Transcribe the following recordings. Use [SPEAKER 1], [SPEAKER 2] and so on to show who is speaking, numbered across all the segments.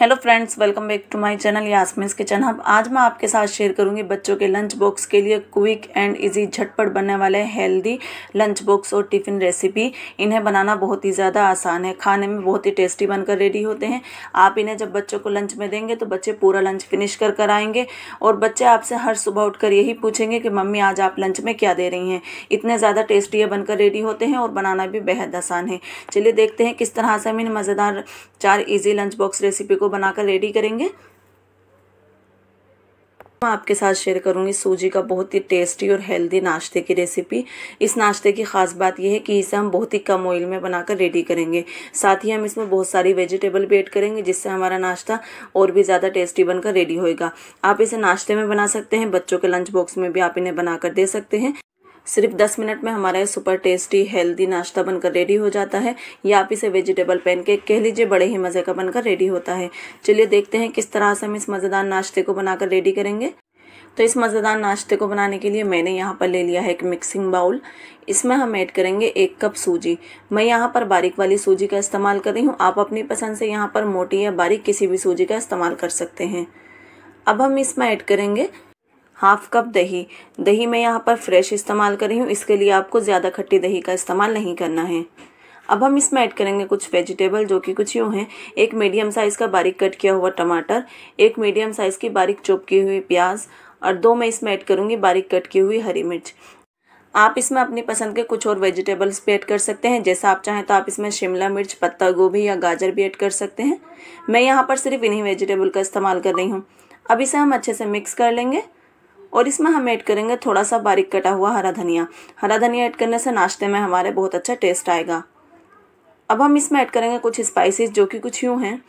[SPEAKER 1] hello friends welcome back to my channel Yasmin's kitchen hub आज मैं आपके साथ शेयर करूंगी बच्चों के लंच बॉक्स के लिए क्विक एंड इजी झटपट बनने वाले हेल्दी लंच बॉक्स और टिफ़िन रेसिपी इन्हें बनाना बहुत ही ज़्यादा आसान है खाने में बहुत ही टेस्टी बनकर रेडी होते हैं आप इन्हें जब बच्चों को लंच में देंगे तो बच्चे पूरा लंच फिनिश कर कर आएंगे और बच्चे आपसे हर सुबह उठ यही पूछेंगे कि मम्मी आज आप लंच में क्या दे रही हैं इतने ज़्यादा टेस्टी ये बनकर रेडी होते हैं और बनाना भी बेहद आसान है चलिए देखते हैं किस तरह से हम इन मज़ेदार चार ईजी लंच बॉक्स रेसिपी को को बनाकर रेडी करेंगे मैं आपके साथ शेयर करूंगी सूजी का बहुत ही टेस्टी और हेल्दी नाश्ते की रेसिपी इस नाश्ते की खास बात यह है कि इसे हम बहुत ही कम ऑयल में बनाकर रेडी करेंगे साथ ही हम इसमें बहुत सारी वेजिटेबल भी ऐड करेंगे जिससे हमारा नाश्ता और भी ज़्यादा टेस्टी बनकर रेडी होएगा आप इसे नाश्ते में बना सकते हैं बच्चों के लंच बॉक्स में भी आप इन्हें बनाकर दे सकते हैं सिर्फ दस मिनट में हमारा ये सुपर टेस्टी हेल्दी नाश्ता बनकर रेडी हो जाता है या आप इसे वेजिटेबल पैनकेक कह लीजिए बड़े ही मज़े का बनकर रेडी होता है चलिए देखते हैं किस तरह से हम इस मज़ेदार नाश्ते को बनाकर रेडी करेंगे तो इस मज़ेदार नाश्ते को बनाने के लिए मैंने यहाँ पर ले लिया है एक मिक्सिंग बाउल इसमें हम ऐड करेंगे एक कप सूजी मैं यहाँ पर बारीक वाली सूजी का इस्तेमाल कर रही हूँ आप अपनी पसंद से यहाँ पर मोटी या बारीक किसी भी सूजी का इस्तेमाल कर सकते हैं अब हम इसमें ऐड करेंगे हाफ कप दही दही मैं यहाँ पर फ्रेश इस्तेमाल कर रही हूँ इसके लिए आपको ज़्यादा खट्टी दही का इस्तेमाल नहीं करना है अब हम इसमें ऐड करेंगे कुछ वेजिटेबल जो कि कुछ यूँ हैं एक मीडियम साइज़ का बारीक कट किया हुआ टमाटर एक मीडियम साइज़ की बारीक चोप की हुई प्याज और दो मैं इसमें ऐड करूँगी बारीक कट की हुई हरी मिर्च आप इसमें अपनी पसंद के कुछ और वेजिटेबल्स भी ऐड कर सकते हैं जैसा आप चाहें तो आप इसमें शिमला मिर्च पत्ता गोभी या गाजर भी ऐड कर सकते हैं मैं यहाँ पर सिर्फ इन्हीं वेजिटेबल का इस्तेमाल कर रही हूँ अब इसे हम अच्छे से मिक्स कर लेंगे और इसमें हम ऐड करेंगे थोड़ा सा बारीक कटा हुआ हरा धनिया हरा धनिया ऐड करने से नाश्ते में हमारे बहुत अच्छा टेस्ट आएगा अब हम इसमें ऐड करेंगे कुछ स्पाइसेस जो कि कुछ यूँ हैं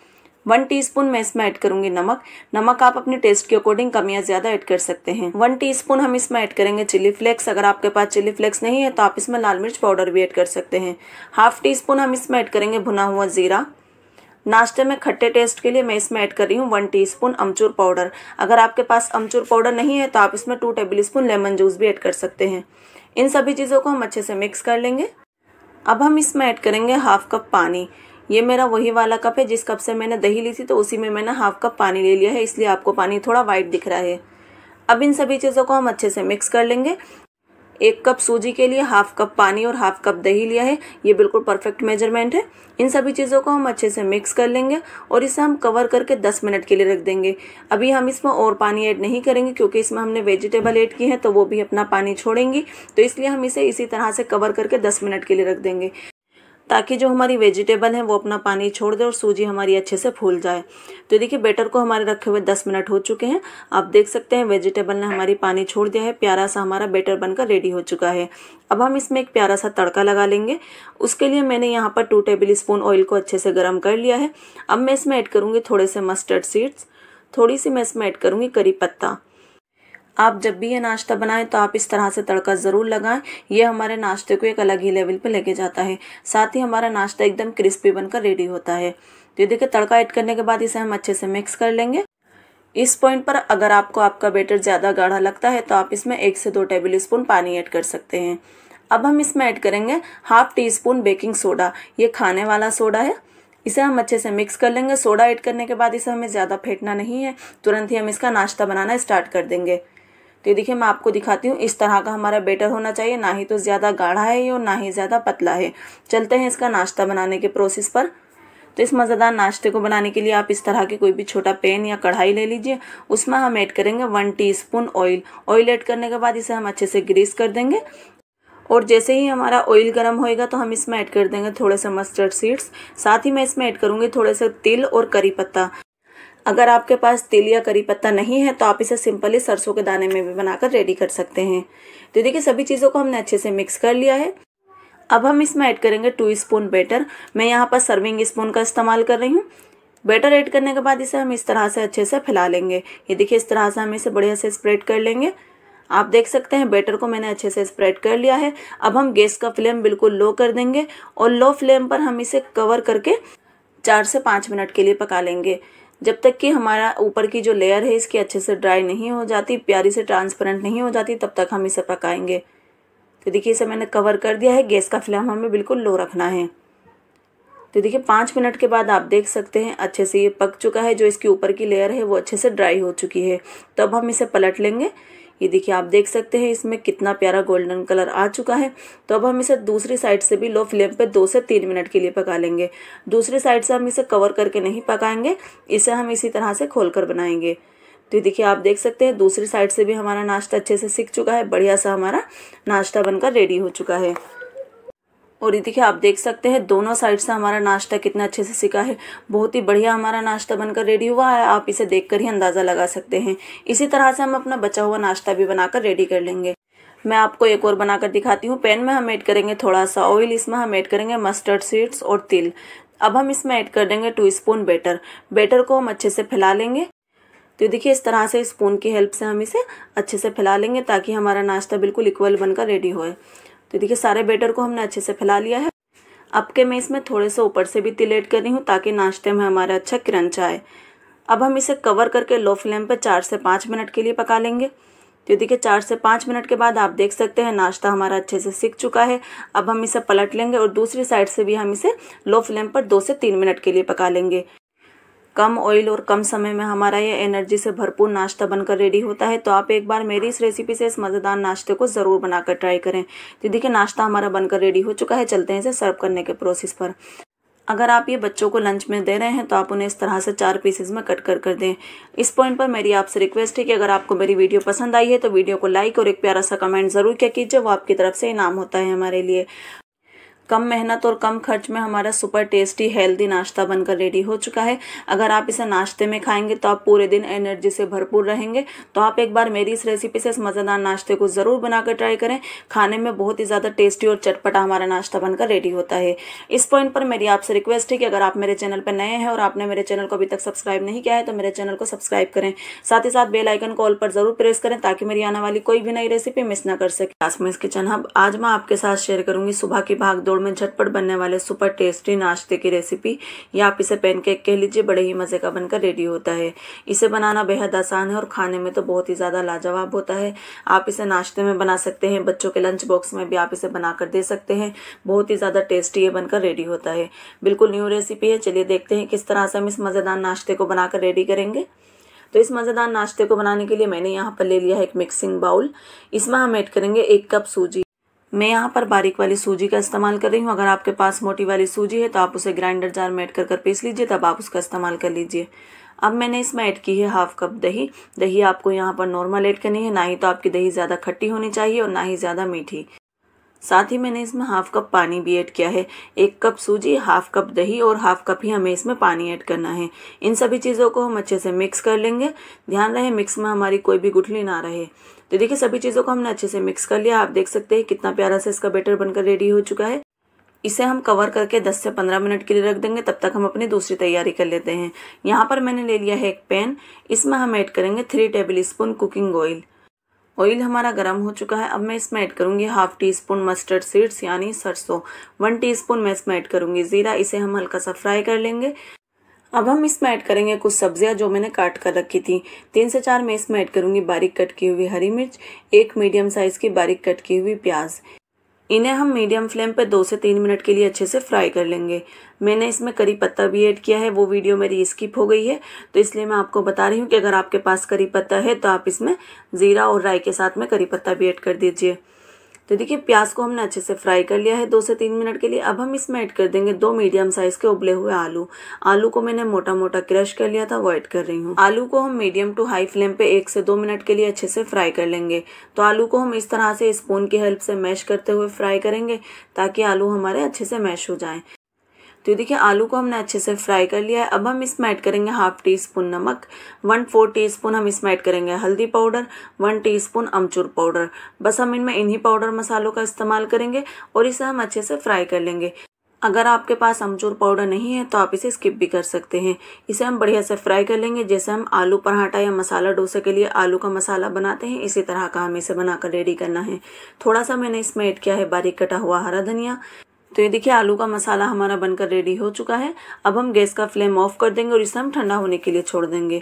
[SPEAKER 1] वन टीस्पून मैं इसमें ऐड करूंगी नमक नमक आप अपने टेस्ट के अकॉर्डिंग कम या ज़्यादा ऐड कर सकते हैं वन टीस्पून हम इसमें ऐड करेंगे चिली फ्लेक्स अगर आपके पास चिली फ्लेक्स नहीं है तो आप इसमें लाल मिर्च पाउडर भी ऐड कर सकते हैं हाफ टी स्पून हम इसमें ऐड करेंगे भुना हुआ ज़ीरा नाश्ते में खट्टे टेस्ट के लिए मैं इसमें ऐड कर रही हूँ वन टीस्पून अमचूर पाउडर अगर आपके पास अमचूर पाउडर नहीं है तो आप इसमें two tablespoon lemon juice भी ऐड कर सकते हैं इन सभी चीज़ों को हम अच्छे से मिक्स कर लेंगे अब हम इसमें ऐड करेंगे हाफ कप पानी ये मेरा वही वाला कप है जिस कप से मैंने दही ली थी तो उसी में मैंने हाफ कप पानी ले लिया है इसलिए आपको पानी थोड़ा वाइट दिख रहा है अब इन सभी चीज़ों को हम अच्छे से मिक्स कर लेंगे एक कप सूजी के लिए हाफ कप पानी और हाफ कप दही लिया है ये बिल्कुल परफेक्ट मेजरमेंट है इन सभी चीज़ों को हम अच्छे से मिक्स कर लेंगे और इसे हम कवर करके 10 मिनट के लिए रख देंगे अभी हम इसमें और पानी ऐड नहीं करेंगे क्योंकि इसमें हमने वेजिटेबल ऐड की है तो वो भी अपना पानी छोड़ेंगी तो इसलिए हम इसे इसी तरह से कवर करके दस मिनट के लिए रख देंगे ताकि जो हमारी वेजिटेबल है वो अपना पानी छोड़ दे और सूजी हमारी अच्छे से फूल जाए तो देखिए बेटर को हमारे रखे हुए दस मिनट हो चुके हैं आप देख सकते हैं वेजिटेबल ने हमारी पानी छोड़ दिया है प्यारा सा हमारा बेटर बनकर रेडी हो चुका है अब हम इसमें एक प्यारा सा तड़का लगा लेंगे उसके लिए मैंने यहाँ पर टू टेबल स्पून ऑयल को अच्छे से गर्म कर लिया है अब मैं इसमें ऐड करूँगी थोड़े से मस्टर्ड सीड्स थोड़ी सी मैं इसमें ऐड करूँगी करी पत्ता आप जब भी ये नाश्ता बनाएं तो आप इस तरह से तड़का ज़रूर लगाएं ये हमारे नाश्ते को एक अलग ही लेवल पर लेके जाता है साथ ही हमारा नाश्ता एकदम क्रिस्पी बनकर रेडी होता है तो ये देखिए तड़का ऐड करने के बाद इसे हम अच्छे से मिक्स कर लेंगे इस पॉइंट पर अगर आपको आपका बैटर ज़्यादा गाढ़ा लगता है तो आप इसमें एक से दो टेबल स्पून पानी ऐड कर सकते हैं अब हम इसमें ऐड करेंगे half teaspoon baking soda ये खाने वाला सोडा है इसे हम अच्छे से मिक्स कर लेंगे सोडा ऐड करने के बाद इसे हमें ज़्यादा फेंटना नहीं है तुरंत ही हम इसका नाश्ता बनाना स्टार्ट कर देंगे तो ये देखिए मैं आपको दिखाती हूँ इस तरह का हमारा बेटर होना चाहिए ना ही तो ज़्यादा गाढ़ा है और ना ही ज़्यादा पतला है चलते हैं इसका नाश्ता बनाने के प्रोसेस पर तो इस मज़ेदार नाश्ते को बनाने के लिए आप इस तरह के कोई भी छोटा पेन या कढ़ाई ले लीजिए उसमें हम ऐड करेंगे one teaspoon oil oil add करने के बाद इसे हम अच्छे से ग्रीस कर देंगे और जैसे ही हमारा ऑयल गर्म होएगा तो हम इसमें ऐड कर देंगे थोड़े से मस्टर्ड सीड्स साथ ही मैं इसमें ऐड करूँगी थोड़े से तिल और करी पत्ता अगर आपके पास तिल या करी पत्ता नहीं है तो आप इसे सिंपली सरसों के दाने में भी बनाकर रेडी कर सकते हैं तो देखिए सभी चीज़ों को हमने अच्छे से मिक्स कर लिया है अब हम इसमें ऐड करेंगे टू स्पून बैटर मैं यहाँ पर सर्विंग स्पून का इस्तेमाल कर रही हूँ बैटर ऐड करने के बाद इसे हम इस तरह से अच्छे से फैला लेंगे ये देखिए इस तरह से हम इसे बढ़िया से स्प्रेड कर लेंगे आप देख सकते हैं बैटर को मैंने अच्छे से स्प्रेड कर लिया है अब हम गैस का फ्लेम बिल्कुल लो कर देंगे और लो फ्लेम पर हम इसे कवर करके चार से पाँच मिनट के लिए पका लेंगे जब तक कि हमारा ऊपर की जो लेयर है इसकी अच्छे से ड्राई नहीं हो जाती प्यारी से ट्रांसपेरेंट नहीं हो जाती तब तक हम इसे पकाएंगे तो देखिए इसे मैंने कवर कर दिया है गैस का फ्लेम हमें बिल्कुल लो रखना है तो देखिए पाँच मिनट के बाद आप देख सकते हैं अच्छे से ये पक चुका है जो इसकी ऊपर की लेयर है वो अच्छे से ड्राई हो चुकी है तो हम इसे पलट लेंगे ये देखिए आप देख सकते हैं इसमें कितना प्यारा गोल्डन कलर आ चुका है तो अब हम इसे दूसरी साइड से भी लो फ्लेम पे दो से तीन मिनट के लिए पका लेंगे दूसरी साइड से हम इसे कवर करके नहीं पकाएंगे इसे हम इसी तरह से खोल कर बनाएंगे तो देखिए आप देख सकते हैं दूसरी साइड से भी हमारा नाश्ता अच्छे से सीख चुका है बढ़िया सा हमारा नाश्ता बनकर रेडी हो चुका है और ये देखिए आप देख सकते हैं दोनों साइड से हमारा नाश्ता कितना अच्छे से सिका है बहुत ही बढ़िया हमारा नाश्ता बनकर रेडी हुआ है आप इसे देखकर ही अंदाज़ा लगा सकते हैं इसी तरह से हम अपना बचा हुआ नाश्ता भी बनाकर रेडी कर लेंगे मैं आपको एक और बनाकर दिखाती हूँ पैन में हम ऐड करेंगे थोड़ा सा ऑयल इसमें हम ऐड करेंगे मस्टर्ड सीड्स और तिल अब हम इसमें ऐड कर देंगे टू स्पून बेटर बेटर को हम अच्छे से फैला लेंगे तो देखिए इस तरह से स्पून की हेल्प से हम इसे अच्छे से फैला लेंगे ताकि हमारा नाश्ता बिल्कुल इक्वल बनकर रेडी होए तो देखिए सारे बेटर को हमने अच्छे से फैला लिया है अब के मैं इसमें थोड़े से ऊपर से भी तिलेट कर रही हूँ ताकि नाश्ते में हमारा अच्छा क्रंच आए अब हम इसे कवर करके लो फ्लेम पर चार से पाँच मिनट के लिए पका लेंगे तो देखिए चार से पाँच मिनट के बाद आप देख सकते हैं नाश्ता हमारा अच्छे से सीख चुका है अब हम इसे पलट लेंगे और दूसरी साइड से भी हम इसे लो फ्लेम पर दो से तीन मिनट के लिए पका लेंगे कम ऑयल और कम समय में हमारा ये एनर्जी से भरपूर नाश्ता बनकर रेडी होता है तो आप एक बार मेरी इस रेसिपी से इस मज़ेदार नाश्ते को ज़रूर बनाकर ट्राई करें तो देखिए नाश्ता हमारा बनकर रेडी हो चुका है चलते हैं इसे सर्व करने के प्रोसेस पर अगर आप ये बच्चों को लंच में दे रहे हैं तो आप उन्हें इस तरह से चार पीसेज में कट कर कर दें इस पॉइंट पर मेरी आपसे रिक्वेस्ट है कि अगर आपको मेरी वीडियो पसंद आई है तो वीडियो को लाइक और एक प्यारा सा कमेंट ज़रूर किया कीजिए वो आपकी तरफ से इनाम होता है हमारे लिए कम मेहनत और कम खर्च में हमारा सुपर टेस्टी हेल्दी नाश्ता बनकर रेडी हो चुका है अगर आप इसे नाश्ते में खाएंगे तो आप पूरे दिन एनर्जी से भरपूर रहेंगे तो आप एक बार मेरी इस रेसिपी से इस मज़ेदार नाश्ते को ज़रूर बनाकर ट्राई करें खाने में बहुत ही ज़्यादा टेस्टी और चटपटा हमारा नाश्ता बनकर रेडी होता है इस पॉइंट पर मेरी आपसे रिक्वेस्ट है कि अगर आप मेरे चैनल पर नए हैं और आपने मेरे चैनल को अभी तक सब्सक्राइब नहीं किया है तो मेरे चैनल को सब्सक्राइब करें साथ ही साथ बेलाइकन कॉल पर ज़रूर प्रेस करें ताकि मेरी आने वाली कोई भी नई रेसिपी मिस ना कर सके आसमेस किचन हब आज मैं आपके साथ शेयर करूंगी सुबह की भाग दौड़ दौड़ में झटपट बनने वाले सुपर टेस्टी नाश्ते की रेसिपी या आप इसे पैनकेक कह लीजिए बड़े ही मज़े का बनकर रेडी होता है इसे बनाना बेहद आसान है और खाने में तो बहुत ही ज़्यादा लाजवाब होता है आप इसे नाश्ते में बना सकते हैं बच्चों के लंच बॉक्स में भी आप इसे बनाकर दे सकते हैं बहुत ही ज़्यादा टेस्टी ये बनकर रेडी होता है बिल्कुल न्यू रेसिपी है चलिए देखते हैं किस तरह से हम इस मज़ेदार नाश्ते को बनाकर रेडी करेंगे तो इस मज़ेदार नाश्ते को बनाने के लिए मैंने यहाँ पर ले लिया है एक मिक्सिंग बाउल इसमें हम ऐड करेंगे एक कप सूजी मैं यहाँ पर बारीक वाली सूजी का इस्तेमाल कर रही हूँ अगर आपके पास मोटी वाली सूजी है तो आप उसे ग्राइंडर जार में ऐड कर कर पीस लीजिए तब आप उसका इस्तेमाल कर लीजिए अब मैंने इसमें ऐड की है हाफ कप दही दही आपको यहाँ पर नॉर्मल ऐड करनी है ना ही तो आपकी दही ज़्यादा खट्टी होनी चाहिए और ना ही ज़्यादा मीठी साथ ही मैंने इसमें हाफ कप पानी भी ऐड किया है एक कप सूजी हाफ कप दही और हाफ कप ही हमें इसमें पानी ऐड करना है इन सभी चीज़ों को हम अच्छे से मिक्स कर लेंगे ध्यान रहे मिक्स में हमारी कोई भी गुठली ना रहे तो देखिए सभी चीज़ों को हमने अच्छे से मिक्स कर लिया आप देख सकते हैं कितना प्यारा से इसका बेटर बनकर रेडी हो चुका है इसे हम कवर करके 10 से 15 मिनट के लिए रख देंगे तब तक हम अपनी दूसरी तैयारी कर लेते हैं यहाँ पर मैंने ले लिया है एक पैन इसमें हम ऐड करेंगे three tablespoon cooking oil oil हमारा गर्म हो चुका है अब मैं इसमें ऐड करूँगी half teaspoon mustard seeds यानी सरसों वन टी स्पून मैं इसमें ऐड करूँगी ज़ीरा इसे हम हल्का सा फ्राई कर लेंगे अब हम इसमें ऐड करेंगे कुछ सब्जियां जो मैंने काट कर रखी थी तीन से चार मैं इसमें ऐड करूंगी बारीक कट की हुई हरी मिर्च एक मीडियम साइज की बारीक कट की हुई प्याज इन्हें हम मीडियम फ्लेम पर दो से तीन मिनट के लिए अच्छे से फ्राई कर लेंगे मैंने इसमें करी पत्ता भी ऐड किया है वो वीडियो मेरी स्किप हो गई है तो इसलिए मैं आपको बता रही हूँ कि अगर आपके पास करी पत्ता है तो आप इसमें ज़ीरा और राई के साथ में करी पत्ता भी ऐड कर दीजिए तो देखिए प्याज को हमने अच्छे से फ्राई कर लिया है दो से तीन मिनट के लिए अब हम इसमें ऐड कर देंगे दो मीडियम साइज के उबले हुए आलू आलू को मैंने मोटा मोटा क्रश कर लिया था वो ऐड कर रही हूँ आलू को हम मीडियम टू हाई फ्लेम पे एक से दो मिनट के लिए अच्छे से फ्राई कर लेंगे तो आलू को हम इस तरह से स्पून की हेल्प से मैश करते हुए फ्राई करेंगे ताकि आलू हमारे अच्छे से मैश हो जाए तो देखिए आलू को हमने अच्छे से फ्राई कर लिया है अब हम इसमें ऐड करेंगे हाफ टी स्पून नमक वन फोर टी स्पून हम इसमें ऐड करेंगे हल्दी पाउडर वन टी स्पून अमचूर पाउडर बस हम इनमें इन्हीं पाउडर मसालों का इस्तेमाल करेंगे और इसे हम अच्छे से फ्राई कर लेंगे अगर आपके पास अमचूर पाउडर नहीं है तो आप इसे स्किप भी कर सकते हैं इसे हम बढ़िया से फ्राई कर लेंगे जैसे हम आलू पराठा या मसाला डोसे के लिए आलू का मसाला बनाते हैं इसी तरह का हमें इसे बनाकर रेडी करना है थोड़ा सा मैंने इसमें ऐड किया है बारीक कटा हुआ हरा धनिया तो ये देखिए आलू का मसाला हमारा बनकर रेडी हो चुका है अब हम गैस का फ्लेम ऑफ कर देंगे और इसे हम ठंडा होने के लिए छोड़ देंगे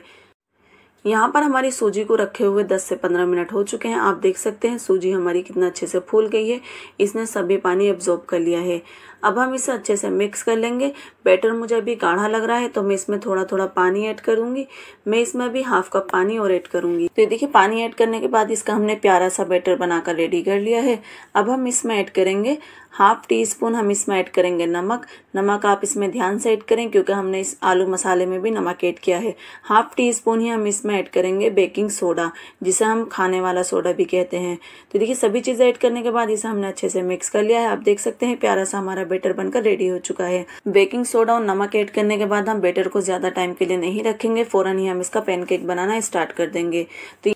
[SPEAKER 1] यहाँ पर हमारी सूजी को रखे हुए 10 से 15 मिनट हो चुके हैं आप देख सकते हैं सूजी हमारी कितना अच्छे से फूल गई है इसने सभी पानी एब्जॉर्ब कर लिया है अब हम इसे अच्छे से मिक्स कर लेंगे बैटर मुझे अभी गाढ़ा लग रहा है तो मैं इसमें थोड़ा थोड़ा पानी ऐड करूँगी मैं इसमें अभी हाफ कप पानी और ऐड करूँगी तो देखिए पानी ऐड करने के बाद इसका हमने प्यारा सा बैटर बनाकर रेडी कर लिया है अब हम इसमें ऐड करेंगे हाफ टी स्पून हम इसमें ऐड करेंगे नमक नमक आप इसमें ध्यान से ऐड करें क्योंकि हमने इस आलू मसाले में भी नमक ऐड किया है हाफ टी स्पून ही हम इसमें ऐड करेंगे बेकिंग सोडा जिसे हम खाने वाला सोडा भी कहते हैं तो देखिए सभी चीज़ें ऐड करने के बाद इसे हमने अच्छे से मिक्स कर लिया है आप देख सकते हैं प्यारा सा हमारा बैटर बनकर रेडी हो चुका है बेकिंग सोडा और नमक ऐड करने के बाद हम बेटर को ज्यादा टाइम के लिए नहीं रखेंगे फौरन ही हम इसका पैनकेक बनाना स्टार्ट कर देंगे तो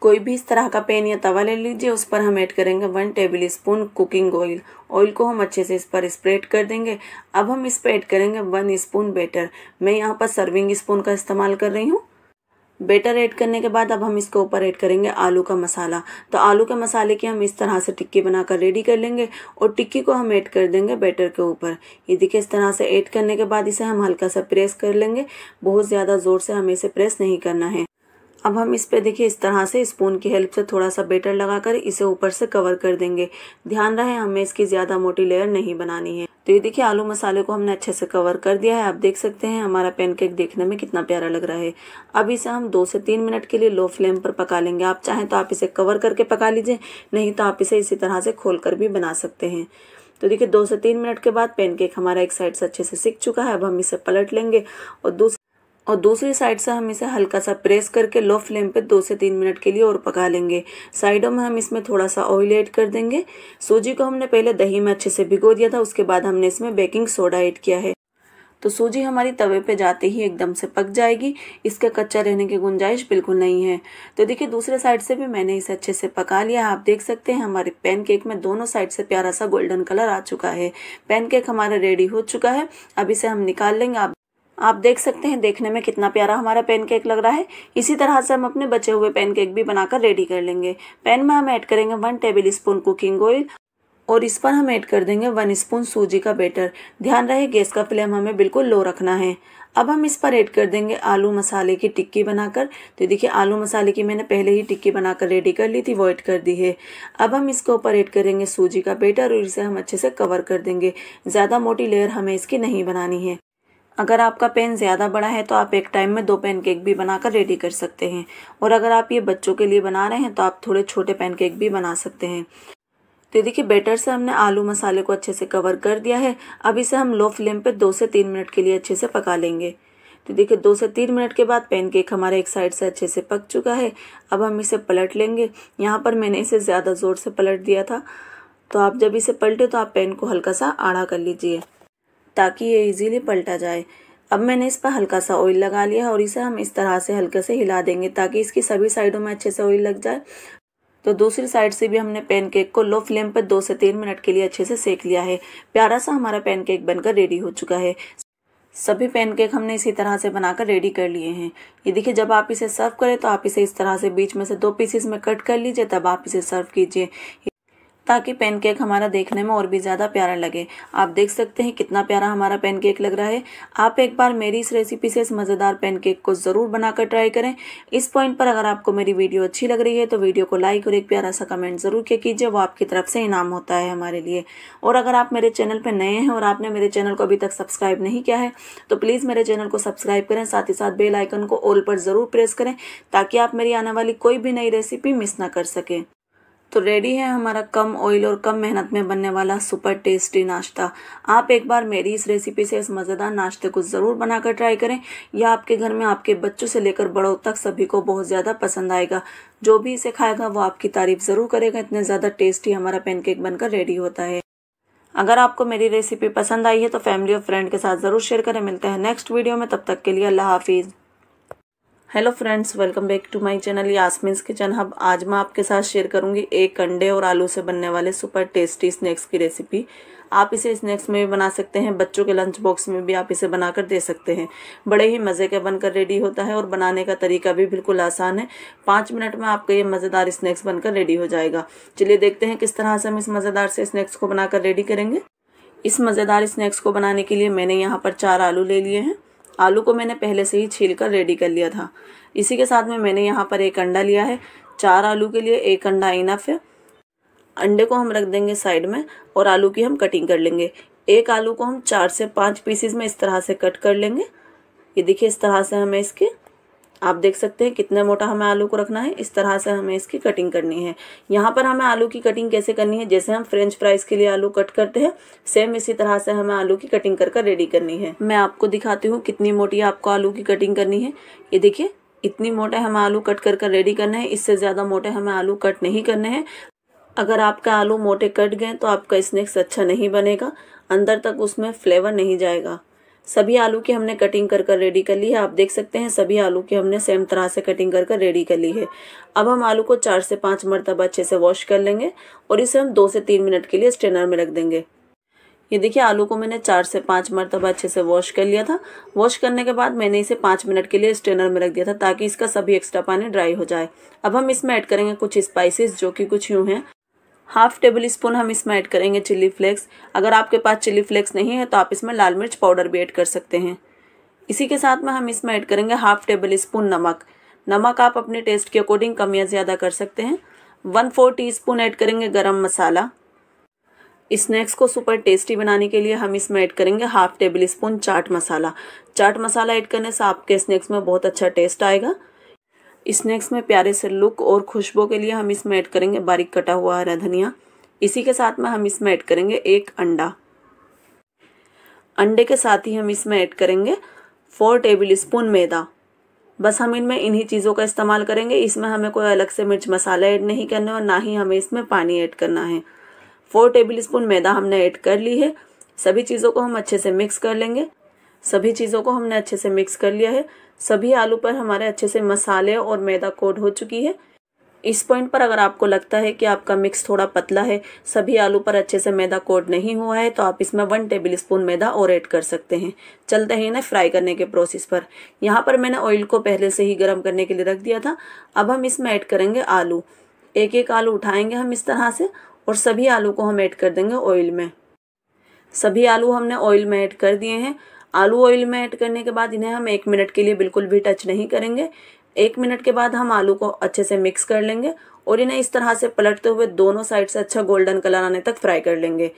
[SPEAKER 1] कोई भी इस तरह का पेन या तवा ले लीजिए उस पर हम ऐड करेंगे one tablespoon cooking oil oil को हम अच्छे से इस पर स्प्रेड कर देंगे अब हम इस पर ऐड करेंगे वन स्पून बेटर मैं यहाँ पर सर्विंग स्पून का इस्तेमाल कर रही हूँ बेटर ऐड करने के बाद अब हम इसके ऊपर ऐड करेंगे आलू का मसाला तो आलू के मसाले की हम इस तरह से टिक्की बनाकर रेडी कर लेंगे और टिक्की को हम ऐड कर देंगे बेटर के ऊपर ये देखिए इस तरह से ऐड करने के बाद इसे हम हल्का सा प्रेस कर लेंगे बहुत ज़्यादा ज़ोर से हमें इसे प्रेस नहीं करना है अब हम इस पे देखिए इस तरह से स्पून की हेल्प से थोड़ा सा बेटर लगाकर इसे ऊपर से कवर कर देंगे ध्यान रहे हमें इसकी ज़्यादा मोटी लेयर नहीं बनानी है तो ये देखिए आलू मसाले को हमने अच्छे से कवर कर दिया है आप देख सकते हैं हमारा पैनकेक देखने में कितना प्यारा लग रहा है अब इसे हम दो से तीन मिनट के लिए लो फ्लेम पर पका लेंगे आप चाहें तो आप इसे कवर करके पका लीजिए नहीं तो आप इसे इसी तरह से खोल कर भी बना सकते हैं तो देखिए दो से तीन मिनट के बाद पैनकेक हमारा एक साइड से अच्छे से सीख चुका है अब हम इसे पलट लेंगे और दूसरे और दूसरी साइड से हम इसे हल्का सा प्रेस करके लो फ्लेम पे दो से तीन मिनट के लिए और पका लेंगे साइडों में हम इसमें थोड़ा सा ऑयल ऐड कर देंगे सूजी को हमने पहले दही में अच्छे से भिगो दिया था उसके बाद हमने इसमें बेकिंग सोडा ऐड किया है तो सूजी हमारी तवे पे जाते ही एकदम से पक जाएगी इसका कच्चा रहने की गुंजाइश बिल्कुल नहीं है तो देखिए दूसरे साइड से भी मैंने इसे अच्छे से पका लिया आप देख सकते हैं हमारे पैनकेक में दोनों साइड से प्यारा सा गोल्डन कलर आ चुका है पैनकेक हमारा रेडी हो चुका है अब इसे हम निकाल लेंगे आप आप देख सकते हैं देखने में कितना प्यारा हमारा पैनकेक लग रहा है इसी तरह से हम अपने बचे हुए पैनकेक भी बनाकर रेडी कर लेंगे पैन में हम ऐड करेंगे one tablespoon cooking oil और इस पर हम ऐड कर देंगे वन स्पून सूजी का बेटर ध्यान रहे गैस का फ्लेम हमें बिल्कुल लो रखना है अब हम इस पर ऐड कर देंगे आलू मसाले की टिक्की बनाकर तो देखिए आलू मसाले की मैंने पहले ही टिक्की बनाकर रेडी कर ली थी वो ऐड कर दी है अब हम इसके ऊपर ऐड करेंगे सूजी का बेटर और इसे हम अच्छे से कवर कर देंगे ज़्यादा मोटी लेयर हमें इसकी नहीं बनानी है अगर आपका पेन ज़्यादा बड़ा है तो आप एक टाइम में दो पेन केक भी बनाकर रेडी कर सकते हैं और अगर आप ये बच्चों के लिए बना रहे हैं तो आप थोड़े छोटे पेन केक भी बना सकते हैं तो देखिए बैटर से हमने आलू मसाले को अच्छे से कवर कर दिया है अब इसे हम लो फ्लेम पे दो से तीन मिनट के लिए अच्छे से पका लेंगे तो देखिए दो से तीन मिनट के बाद पैनकेक हमारे एक साइड से अच्छे से पक चुका है अब हम इसे पलट लेंगे यहाँ पर मैंने इसे ज़्यादा ज़ोर से पलट दिया था तो आप जब इसे पलटे तो आप पैन को हल्का सा आड़ा कर लीजिए ताकि ये इजीली पलटा जाए अब मैंने इस पर हल्का सा ऑयल लगा लिया और इसे हम इस तरह से हल्के से हिला देंगे ताकि इसकी सभी साइडों में अच्छे से ऑयल लग जाए तो दूसरी साइड से भी हमने पैनकेक को लो फ्लेम पर दो से तीन मिनट के लिए अच्छे से सेक लिया है प्यारा सा हमारा पैनकेक बनकर रेडी हो चुका है सभी पैनकेक हमने इसी तरह से बनाकर रेडी कर लिए हैं ये देखिए जब आप इसे सर्व करें तो आप इसे इस तरह से बीच में से दो पीसेस में कट कर लीजिए तब आप इसे सर्व कीजिए ताकि पेनकेक हमारा देखने में और भी ज़्यादा प्यारा लगे आप देख सकते हैं कितना प्यारा हमारा पेनकेक लग रहा है आप एक बार मेरी इस रेसिपी से इस मज़ेदार पेनकेक को ज़रूर बनाकर ट्राई करें इस पॉइंट पर अगर आपको मेरी वीडियो अच्छी लग रही है तो वीडियो को लाइक और एक प्यारा सा कमेंट ज़रूर किया कीजिए वो आपकी तरफ से इनाम होता है हमारे लिए और अगर आप मेरे चैनल पर नए हैं और आपने मेरे चैनल को अभी तक सब्सक्राइब नहीं किया है तो प्लीज़ मेरे चैनल को सब्सक्राइब करें साथ ही साथ बेलाइकन को ऑल पर ज़रूर प्रेस करें ताकि आप मेरी आने वाली कोई भी नई रेसिपी मिस ना कर सकें तो रेडी है हमारा कम ऑयल और कम मेहनत में बनने वाला सुपर टेस्टी नाश्ता आप एक बार मेरी इस रेसिपी से इस मज़ेदार नाश्ते को ज़रूर बनाकर ट्राई करें यह आपके घर में आपके बच्चों से लेकर बड़ों तक सभी को बहुत ज़्यादा पसंद आएगा जो भी इसे खाएगा वो आपकी तारीफ़ ज़रूर करेगा इतने ज़्यादा टेस्टी हमारा पेनकेक बनकर रेडी होता है अगर आपको मेरी रेसिपी पसंद आई है तो फैमिली और फ्रेंड के साथ ज़रूर शेयर करें मिलते हैं नेक्स्ट वीडियो में तब तक के लिए अल्लाह हाफिज़ hello friends welcome back to my channel Yasmin kitchen hub आज मैं आपके साथ शेयर करूंगी एक अंडे और आलू से बनने वाले सुपर टेस्टी स्नैक्स की रेसिपी आप इसे स्नैक्स में भी बना सकते हैं बच्चों के लंच बॉक्स में भी आप इसे बनाकर दे सकते हैं बड़े ही मज़े का बनकर रेडी होता है और बनाने का तरीका भी बिल्कुल आसान है पाँच मिनट में आपका ये मज़ेदार स्नैक्स बनकर रेडी हो जाएगा चलिए देखते हैं किस तरह से हम इस मज़ेदार से स्नैक्स को बनाकर रेडी करेंगे इस मज़ेदार स्नैक्स को बनाने के लिए मैंने यहाँ पर चार आलू ले लिए हैं आलू को मैंने पहले से ही छील कर रेडी कर लिया था इसी के साथ में मैंने यहाँ पर एक अंडा लिया है चार आलू के लिए एक अंडा इनफ है अंडे को हम रख देंगे साइड में और आलू की हम कटिंग कर लेंगे एक आलू को हम चार से पाँच पीसीज में इस तरह से कट कर लेंगे ये देखिए इस तरह से हमें इसके आप देख सकते हैं कितना मोटा हमें आलू को रखना है इस तरह से हमें इसकी कटिंग करनी है यहाँ पर हमें आलू की कटिंग कैसे करनी है जैसे हम फ्रेंच फ्राइज के लिए आलू कट करते हैं सेम इसी तरह से हमें आलू की कटिंग कर कर रेडी करनी है मैं आपको दिखाती हूँ कितनी मोटी आपको आलू की कटिंग करनी है ये देखिए इतनी मोटे हमें आलू कट कर कर रेडी करना है इससे ज़्यादा मोटे हमें आलू कट नहीं करने हैं अगर आपका आलू मोटे कट गए तो आपका स्नैक्स अच्छा नहीं बनेगा अंदर तक उसमें फ्लेवर नहीं जाएगा सभी आलू की हमने कटिंग कर कर रेडी कर ली है आप देख सकते हैं सभी आलू की हमने सेम तरह से कटिंग कर कर रेडी कर ली है अब हम आलू को चार से पाँच मरतबा अच्छे से वॉश कर लेंगे और इसे हम दो से तीन मिनट के लिए स्टेनर में रख देंगे ये देखिए आलू को मैंने चार से पाँच मरतबा अच्छे से वॉश कर लिया था वॉश करने के बाद मैंने इसे पाँच मिनट के लिए स्ट्रेनर में रख दिया था ताकि इसका सभी एक्स्ट्रा पानी ड्राई हो जाए अब हम इसमें ऐड करेंगे कुछ स्पाइसेस जो कि कुछ यूँ हैं हाफ टेबल स्पून हम इसमें ऐड करेंगे चिली फ्लेक्स अगर आपके पास चिली फ्लेक्स नहीं है तो आप इसमें लाल मिर्च पाउडर भी ऐड कर सकते हैं इसी के साथ में हम इसमें ऐड करेंगे हाफ टेबल स्पून नमक नमक आप अपने टेस्ट के अकॉर्डिंग कम या ज़्यादा कर सकते हैं one fourth teaspoon add करेंगे गरम मसाला स्नैक्स को सुपर टेस्टी बनाने के लिए हम इसमें ऐड करेंगे half tablespoon chaat masala chaat masala add करने से आपके स्नैक्स में बहुत अच्छा टेस्ट आएगा स्नैक्स में प्यारे से लुक और खुशबू के लिए हम इसमें ऐड करेंगे बारीक कटा हुआ हरा धनिया इसी के साथ में हम इसमें ऐड करेंगे एक अंडा अंडे के साथ ही हम इसमें ऐड करेंगे फोर टेबल स्पून मैदा बस हम इनमें इन्हीं चीज़ों का इस्तेमाल करेंगे इसमें हमें कोई अलग से मिर्च मसाला ऐड नहीं करना और ना ही हमें इसमें पानी ऐड करना है फोर टेबल स्पून मैदा हमने ऐड कर ली है सभी चीज़ों को हम अच्छे से मिक्स कर लेंगे सभी चीज़ों को हमने अच्छे से मिक्स कर लिया है सभी आलू पर हमारे अच्छे से मसाले और मैदा कोट हो चुकी है इस पॉइंट पर अगर आपको लगता है कि आपका मिक्स थोड़ा पतला है सभी आलू पर अच्छे से मैदा कोट नहीं हुआ है तो आप इसमें वन टेबल स्पून मैदा और ऐड कर सकते हैं चलते हैं ना फ्राई करने के प्रोसेस पर यहाँ पर मैंने ऑयल को पहले से ही गर्म करने के लिए रख दिया था अब हम इसमें ऐड करेंगे आलू एक एक आलू उठाएंगे हम इस तरह से और सभी आलू को हम ऐड कर देंगे ऑयल में सभी आलू हमने ऑयल में ऐड कर दिए हैं आलू ऑयल में ऐड करने के बाद इन्हें हम एक मिनट के लिए बिल्कुल भी टच नहीं करेंगे एक मिनट के बाद हम आलू को अच्छे से मिक्स कर लेंगे और इन्हें इस तरह से पलटते हुए दोनों साइड से अच्छा गोल्डन कलर आने तक फ्राई कर लेंगे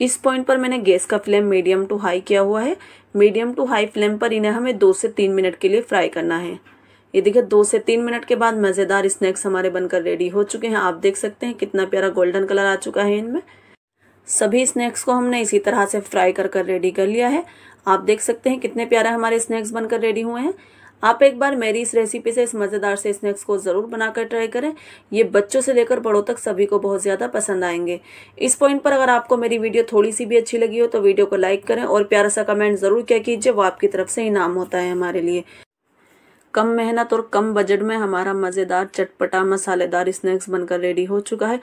[SPEAKER 1] इस पॉइंट पर मैंने गैस का फ्लेम मीडियम टू हाई किया हुआ है मीडियम टू हाई फ्लेम पर इन्हें हमें दो से तीन मिनट के लिए फ्राई करना है ये देखिए दो से तीन मिनट के बाद मज़ेदार स्नैक्स हमारे बनकर रेडी हो चुके हैं आप देख सकते हैं कितना प्यारा गोल्डन कलर आ चुका है इनमें सभी स्नैक्स को हमने इसी तरह से फ्राई कर कर रेडी कर लिया है आप देख सकते हैं कितने प्यारे हमारे स्नैक्स बनकर रेडी हुए हैं आप एक बार मेरी इस रेसिपी से इस मज़ेदार से स्नैक्स को ज़रूर बनाकर ट्राई करें ये बच्चों से लेकर बड़ों तक सभी को बहुत ज़्यादा पसंद आएंगे इस पॉइंट पर अगर आपको मेरी वीडियो थोड़ी सी भी अच्छी लगी हो तो वीडियो को लाइक करें और प्यारा सा कमेंट ज़रूर क्या कीजिए वो आपकी तरफ से इनाम होता है हमारे लिए कम मेहनत और कम बजट में हमारा मज़ेदार चटपटा मसालेदार स्नैक्स बनकर रेडी हो चुका है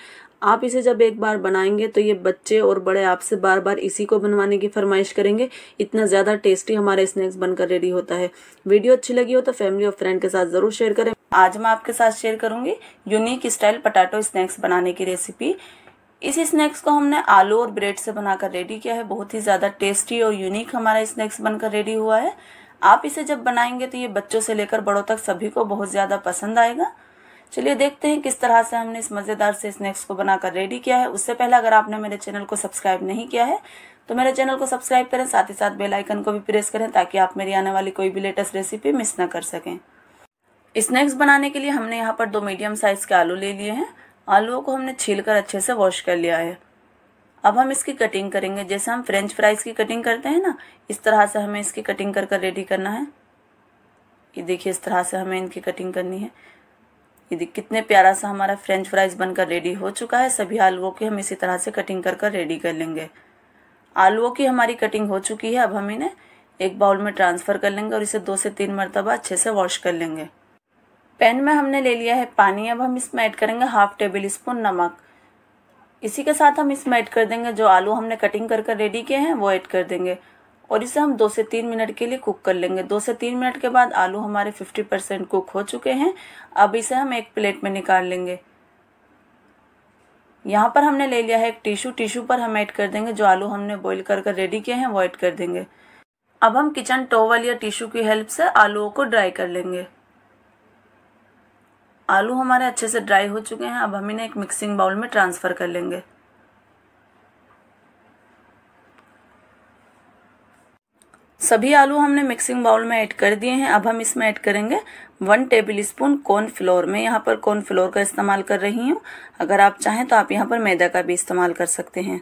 [SPEAKER 1] आप इसे जब एक बार बनाएंगे तो ये बच्चे और बड़े आपसे बार बार इसी को बनवाने की फरमाइश करेंगे इतना ज़्यादा टेस्टी हमारा स्नैक्स बनकर रेडी होता है वीडियो अच्छी लगी हो तो फैमिली और फ्रेंड के साथ ज़रूर शेयर करें आज मैं आपके साथ शेयर करूंगी यूनिक स्टाइल पटाटो स्नैक्स बनाने की रेसिपी इस स्नैक्स को हमने आलू और ब्रेड से बनाकर रेडी किया है बहुत ही ज़्यादा टेस्टी और यूनिक हमारा स्नैक्स बनकर रेडी हुआ है आप इसे जब बनाएंगे तो ये बच्चों से लेकर बड़ों तक सभी को बहुत ज़्यादा पसंद आएगा चलिए देखते हैं किस तरह से हमने इस मज़ेदार से स्नैक्स को बनाकर रेडी किया है उससे पहले अगर आपने मेरे चैनल को सब्सक्राइब नहीं किया है तो मेरे चैनल को सब्सक्राइब करें साथ ही साथ बेल आइकन को भी प्रेस करें ताकि आप मेरी आने वाली कोई भी लेटेस्ट रेसिपी मिस ना कर सकें स्नैक्स बनाने के लिए हमने यहाँ पर दो मीडियम साइज़ के आलू ले लिए हैं आलुओं को हमने छील कर अच्छे से वॉश कर लिया है अब हम इसकी कटिंग करेंगे जैसे हम फ्रेंच फ्राइज की कटिंग करते हैं ना इस तरह से हमें इसकी कटिंग कर कर रेडी करना है ये देखिए इस तरह से हमें इनकी कटिंग करनी है यदि कितने प्यारा सा हमारा फ्रेंच फ्राइज बनकर रेडी हो चुका है सभी आलुओं की हम इसी तरह से कटिंग कर कर रेडी कर लेंगे आलुओं की हमारी कटिंग हो चुकी है अब हम इन्हें एक बाउल में ट्रांसफ़र कर लेंगे और इसे दो से तीन मरतबा अच्छे से वॉश कर लेंगे पैन में हमने ले लिया है पानी अब हम इसमें ऐड करेंगे हाफ टेबल स्पून नमक इसी के साथ हम इसमें ऐड कर देंगे जो आलू हमने कटिंग कर कर रेडी किए हैं वो ऐड कर देंगे और इसे हम दो से तीन मिनट के लिए कुक कर लेंगे दो से तीन मिनट के बाद आलू हमारे फिफ्टी परसेंट कुक हो चुके हैं अब इसे हम एक प्लेट में निकाल लेंगे यहाँ पर हमने ले लिया है एक टिश्यू टिश्यू पर हम ऐड कर देंगे जो आलू हमने बॉईल कर कर रेडी किए हैं वो ऐड कर देंगे अब हम किचन टोवल या टिश्यू की हेल्प से आलुओं को ड्राई कर लेंगे आलू हमारे अच्छे से ड्राई हो चुके हैं अब हम इन्हें एक मिक्सिंग बाउल में ट्रांसफ़र कर लेंगे सभी आलू हमने मिक्सिंग बाउल में ऐड कर दिए हैं अब हम इसमें ऐड करेंगे वन टेबल स्पून कॉर्नफ्लोर मैं यहाँ पर कॉर्नफ्लोर का इस्तेमाल कर रही हूँ अगर आप चाहें तो आप यहाँ पर मैदा का भी इस्तेमाल कर सकते हैं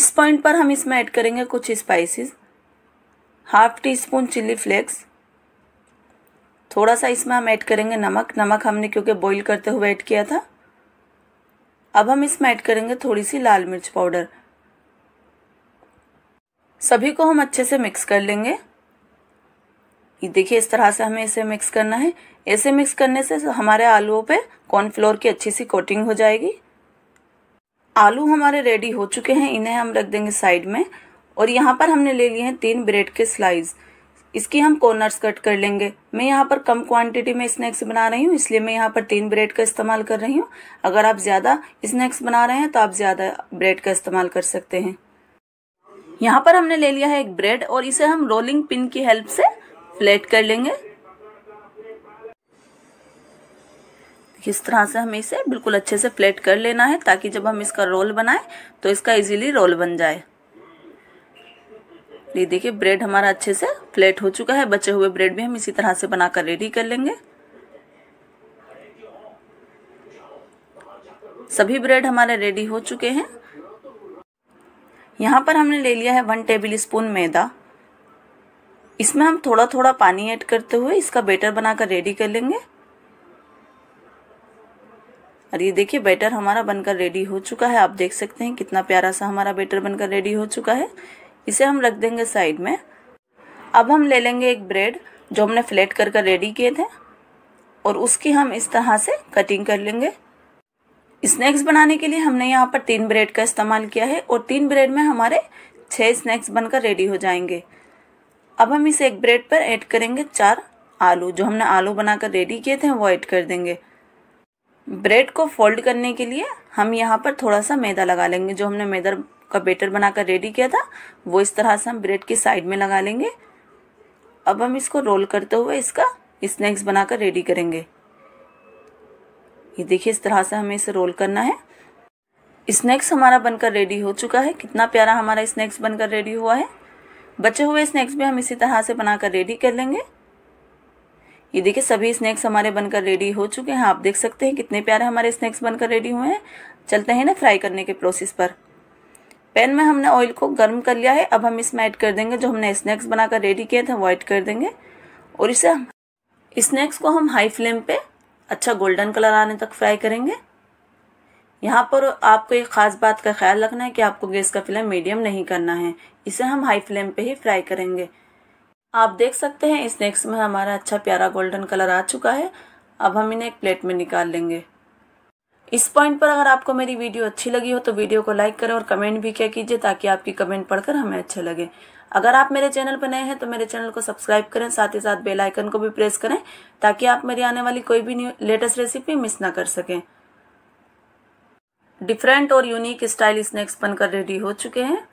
[SPEAKER 1] इस पॉइंट पर हम इसमें ऐड करेंगे कुछ spices half teaspoon chilli flakes थोड़ा सा इसमें हम ऐड करेंगे नमक नमक हमने क्योंकि बॉईल करते हुए ऐड किया था अब हम इसमें ऐड करेंगे थोड़ी सी लाल मिर्च पाउडर सभी को हम अच्छे से मिक्स कर लेंगे देखिए इस तरह से हमें इसे मिक्स करना है ऐसे मिक्स करने से हमारे आलूओं पे कॉर्नफ्लोर की अच्छी सी कोटिंग हो जाएगी आलू हमारे रेडी हो चुके हैं इन्हें हम रख देंगे साइड में और यहाँ पर हमने ले लिए हैं तीन ब्रेड के स्लाइस इसकी हम कॉर्नर्स कट कर लेंगे मैं यहाँ पर कम क्वांटिटी में स्नैक्स बना रही हूँ इसलिए मैं यहाँ पर तीन ब्रेड का इस्तेमाल कर रही हूँ अगर आप ज़्यादा स्नैक्स बना रहे हैं तो आप ज़्यादा ब्रेड का इस्तेमाल कर सकते हैं यहाँ पर हमने ले लिया है एक ब्रेड और इसे हम रोलिंग पिन की हेल्प से फ्लेट कर लेंगे इस तरह से हमें इसे बिल्कुल अच्छे से फ्लेट कर लेना है ताकि जब हम इसका रोल बनाए तो इसका इजीली रोल बन जाए ये देखिए ब्रेड हमारा अच्छे से फ्लेट हो चुका है बचे हुए ब्रेड भी हम इसी तरह से बनाकर रेडी कर लेंगे सभी ब्रेड हमारे रेडी हो चुके हैं यहाँ पर हमने ले लिया है वन टेबल स्पून मैदा इसमें हम थोड़ा थोड़ा पानी ऐड करते हुए इसका बेटर बनाकर रेडी कर लेंगे और ये देखिए बैटर हमारा बनकर रेडी हो चुका है आप देख सकते हैं कितना प्यारा सा हमारा बैटर बनकर रेडी हो चुका है इसे हम रख देंगे साइड में अब हम ले लेंगे एक ब्रेड जो हमने फ्लेट कर कर रेडी किए थे और उसकी हम इस तरह से कटिंग कर लेंगे स्नैक्स बनाने के लिए हमने यहाँ पर तीन ब्रेड का इस्तेमाल किया है और तीन ब्रेड में हमारे छः स्नैक्स बनकर रेडी हो जाएंगे अब हम इस एक ब्रेड पर ऐड करेंगे चार आलू जो हमने आलू बनाकर रेडी किए थे वो ऐड कर देंगे ब्रेड को फोल्ड करने के लिए हम यहाँ पर थोड़ा सा मैदा लगा लेंगे जो हमने मैदा का बेटर बनाकर रेडी किया था वो इस तरह से हम ब्रेड की साइड में लगा लेंगे अब हम इसको रोल करते हुए इसका स्नैक्स बनाकर रेडी करेंगे ये देखिए इस तरह से हमें इसे रोल करना है स्नैक्स हमारा बनकर रेडी हो चुका है कितना प्यारा हमारा स्नैक्स बनकर रेडी हुआ है बचे हुए स्नैक्स भी हम इसी तरह से बनाकर रेडी कर लेंगे ये देखिए सभी स्नैक्स हमारे बनकर रेडी हो चुके हैं आप देख सकते हैं कितने प्यारे हमारे स्नैक्स बनकर रेडी हुए हैं चलते हैं ना फ्राई करने के प्रोसेस पर पैन में हमने ऑयल को गर्म कर लिया है अब हम इसमें ऐड कर देंगे जो हमने स्नैक्स बनाकर रेडी किए थे वो ऐड कर देंगे और इसे स्नैक्स को हम हाई फ्लेम पे अच्छा गोल्डन कलर आने तक फ्राई करेंगे यहाँ पर आपको एक ख़ास बात का ख्याल रखना है कि आपको गैस का फ्लेम मीडियम नहीं करना है इसे हम हाई फ्लेम पे ही फ्राई करेंगे आप देख सकते हैं स्नेक्स में हमारा अच्छा प्यारा गोल्डन कलर आ चुका है अब हम इन्हें एक प्लेट में निकाल लेंगे इस पॉइंट पर अगर आपको मेरी वीडियो अच्छी लगी हो तो वीडियो को लाइक करें और कमेंट भी क्या कीजिए ताकि आपकी कमेंट पढ़कर हमें अच्छा लगे अगर आप मेरे चैनल पर नए हैं तो मेरे चैनल को सब्सक्राइब करें साथ ही साथ बेल आइकन को भी प्रेस करें ताकि आप मेरी आने वाली कोई भी न्यू लेटेस्ट रेसिपी मिस ना कर सकें डिफरेंट और यूनिक स्टाइल स्नैक्स बनकर रेडी हो चुके हैं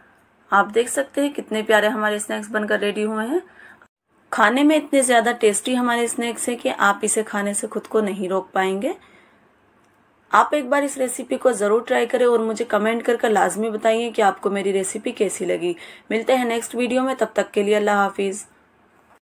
[SPEAKER 1] आप देख सकते हैं कितने प्यारे हमारे स्नैक्स बनकर रेडी हुए हैं खाने में इतने ज़्यादा टेस्टी हमारे स्नैक्स हैं कि आप इसे खाने से खुद को नहीं रोक पाएंगे आप एक बार इस रेसिपी को ज़रूर ट्राई करें और मुझे कमेंट कर लाजमी बताइए कि आपको मेरी रेसिपी कैसी लगी मिलते हैं नेक्स्ट वीडियो में तब तक के लिए अल्लाह हाफिज़